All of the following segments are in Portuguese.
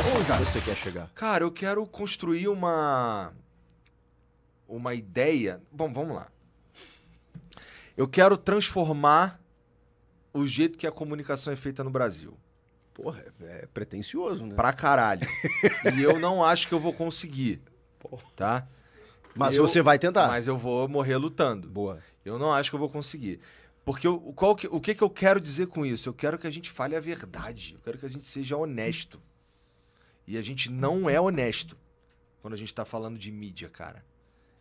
assim, onde você quer chegar? Cara, eu quero construir uma. Uma ideia. Bom, vamos lá. Eu quero transformar o jeito que a comunicação é feita no Brasil. Porra, é, é pretencioso, né? Pra caralho. e eu não acho que eu vou conseguir. Porra. Tá? Mas eu, você vai tentar. Mas eu vou morrer lutando. Boa. Eu não acho que eu vou conseguir. Porque eu, qual que, o que, que eu quero dizer com isso? Eu quero que a gente fale a verdade. Eu quero que a gente seja honesto. E a gente não é honesto quando a gente tá falando de mídia, cara.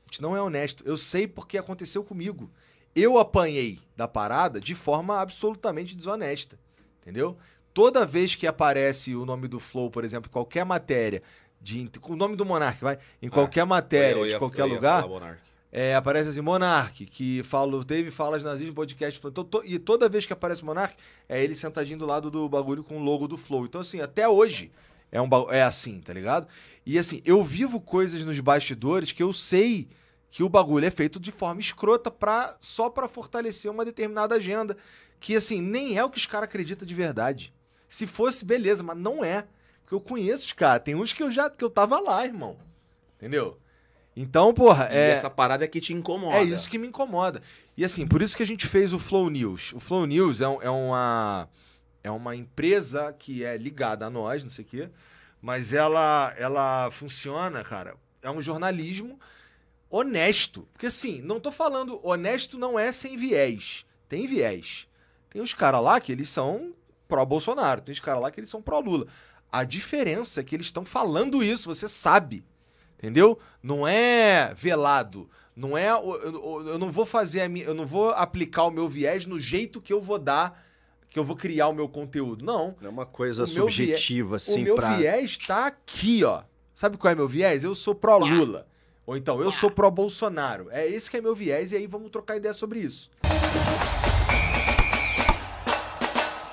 A gente não é honesto. Eu sei porque aconteceu comigo. Eu apanhei da parada de forma absolutamente desonesta, entendeu? Toda vez que aparece o nome do Flow, por exemplo, em qualquer matéria, de, o nome do Monark, vai, em é. qualquer matéria, ia, de qualquer lugar, é, aparece assim, Monark, que falo, teve falas nazismo, podcast. Então, e toda vez que aparece Monark, é ele sentadinho do lado do bagulho com o logo do Flow. Então, assim, até hoje, é, um, é assim, tá ligado? E assim, eu vivo coisas nos bastidores que eu sei que o bagulho é feito de forma escrota pra, só para fortalecer uma determinada agenda. Que assim, nem é o que os caras acreditam de verdade. Se fosse, beleza, mas não é. Porque eu conheço os caras. Tem uns que eu já que eu tava lá, irmão. Entendeu? Então, porra. E é... essa parada é que te incomoda. É isso que me incomoda. E assim, por isso que a gente fez o Flow News. O Flow News é, é uma. É uma empresa que é ligada a nós, não sei o quê mas ela, ela funciona, cara. É um jornalismo honesto. Porque assim, não tô falando. Honesto não é sem viés. Tem viés. Tem os caras lá que eles são pró-Bolsonaro. Tem os caras lá que eles são pró-Lula. A diferença é que eles estão falando isso, você sabe. Entendeu? Não é velado. Não é. Eu, eu, eu não vou fazer a minha. Eu não vou aplicar o meu viés no jeito que eu vou dar que eu vou criar o meu conteúdo. Não. É uma coisa o subjetiva, viés, assim. O meu pra... viés tá aqui, ó. Sabe qual é meu viés? Eu sou pró-Lula. Ou então, eu sou pró-Bolsonaro. É esse que é meu viés e aí vamos trocar ideia sobre isso.